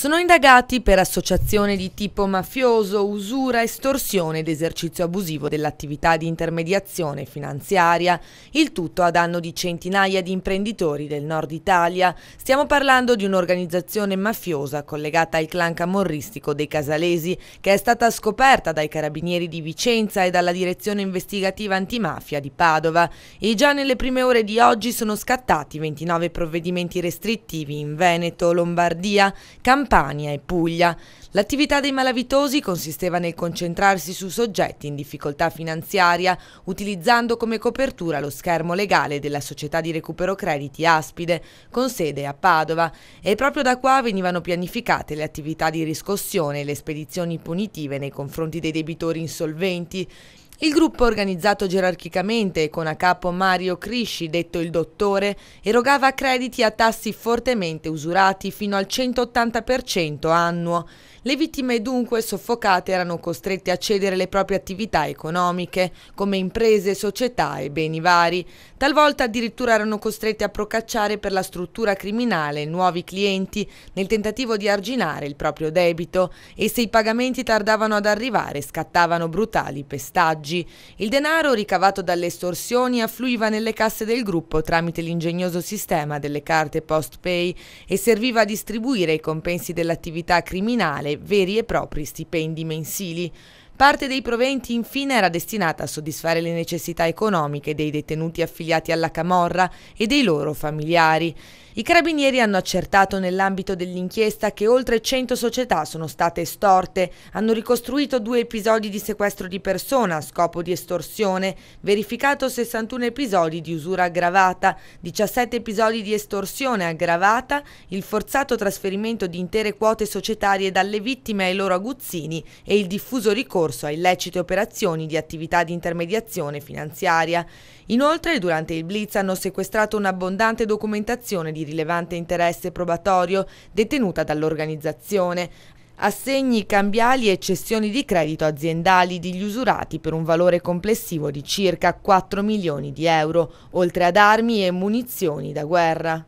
Sono indagati per associazione di tipo mafioso, usura, estorsione ed esercizio abusivo dell'attività di intermediazione finanziaria, il tutto a danno di centinaia di imprenditori del nord Italia. Stiamo parlando di un'organizzazione mafiosa collegata al clan camorristico dei Casalesi, che è stata scoperta dai carabinieri di Vicenza e dalla direzione investigativa antimafia di Padova. E già nelle prime ore di oggi sono scattati 29 provvedimenti restrittivi in Veneto, Lombardia, Campania, Campania e Puglia. L'attività dei malavitosi consisteva nel concentrarsi su soggetti in difficoltà finanziaria, utilizzando come copertura lo schermo legale della società di recupero crediti Aspide, con sede a Padova, e proprio da qua venivano pianificate le attività di riscossione e le spedizioni punitive nei confronti dei debitori insolventi, il gruppo organizzato gerarchicamente con a capo Mario Crisci, detto il dottore, erogava crediti a tassi fortemente usurati fino al 180% annuo. Le vittime dunque soffocate erano costrette a cedere le proprie attività economiche, come imprese, società e beni vari. Talvolta addirittura erano costrette a procacciare per la struttura criminale nuovi clienti nel tentativo di arginare il proprio debito e se i pagamenti tardavano ad arrivare scattavano brutali pestaggi ostaggi. Il denaro ricavato dalle estorsioni affluiva nelle casse del gruppo tramite l'ingegnoso sistema delle carte post-pay e serviva a distribuire i compensi dell'attività criminale veri e propri stipendi mensili. Parte dei proventi infine era destinata a soddisfare le necessità economiche dei detenuti affiliati alla Camorra e dei loro familiari. I carabinieri hanno accertato nell'ambito dell'inchiesta che oltre 100 società sono state estorte, hanno ricostruito due episodi di sequestro di persona a scopo di estorsione, verificato 61 episodi di usura aggravata, 17 episodi di estorsione aggravata, il forzato trasferimento di intere quote societarie dalle vittime ai loro aguzzini e il diffuso ricorso ricorso a illecite operazioni di attività di intermediazione finanziaria. Inoltre, durante il blitz hanno sequestrato un'abbondante documentazione di rilevante interesse probatorio detenuta dall'organizzazione, assegni cambiali e cessioni di credito aziendali degli usurati per un valore complessivo di circa 4 milioni di euro, oltre ad armi e munizioni da guerra.